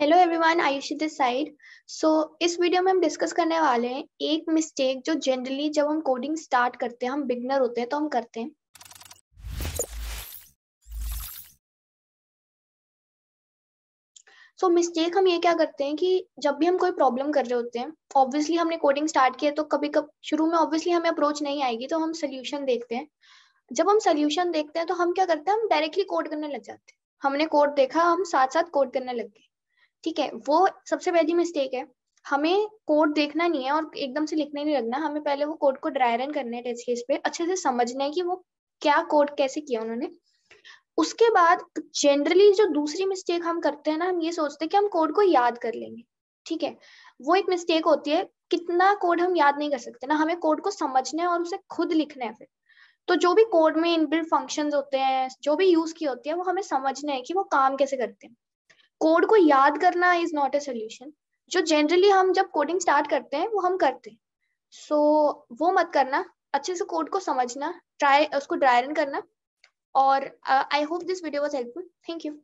hello everyone Ayushi this side so इस वीडियो में हम डिस्कस करने वाले हैं एक मिस्टेक जो जनरली जब हम कोडिंग स्टार्ट करते हैं हम बिगनर होते हैं तो हम करते हैं सो so, मिस्टेक हम ये क्या करते हैं कि जब भी हम कोई प्रॉब्लम कर रहे होते हैं ऑब्वियसली हमने कोडिंग स्टार्ट किया तो कभी कब शुरू में ऑब्वियसली हमें अप्रोच नहीं आएगी तो हम सोल्यूशन देखते हैं जब हम सोल्यूशन देखते हैं तो हम क्या करते हैं हम डायरेक्टली कोड करने लग जाते हैं हमने कोड देखा हम साथ साथ कोड करने लग गए ठीक है वो सबसे पहली मिस्टेक है हमें कोड देखना नहीं है और एकदम से लिखना नहीं लगना हमें पहले वो कोड को ड्राई रन करने है टेस्ट केस पे अच्छे से समझना है कि वो क्या कोड कैसे किया उन्होंने उसके बाद जनरली जो दूसरी मिस्टेक हम करते हैं ना हम ये सोचते हैं कि हम कोड को याद कर लेंगे ठीक है वो एक मिस्टेक होती है कितना कोड हम याद नहीं कर सकते ना हमें कोड को समझना है और उसे खुद लिखना है फिर तो जो भी कोड में इनबिल्ड फंक्शंस होते हैं जो भी यूज की होती है वो हमें समझना है कि वो काम कैसे करते हैं कोड को याद करना इज नॉट ए सोल्यूशन जो जनरली हम जब कोडिंग स्टार्ट करते हैं वो हम करते हैं सो so, वो मत करना अच्छे से कोड को समझना ट्राई उसको ड्राई रन करना और I hope this video was helpful thank you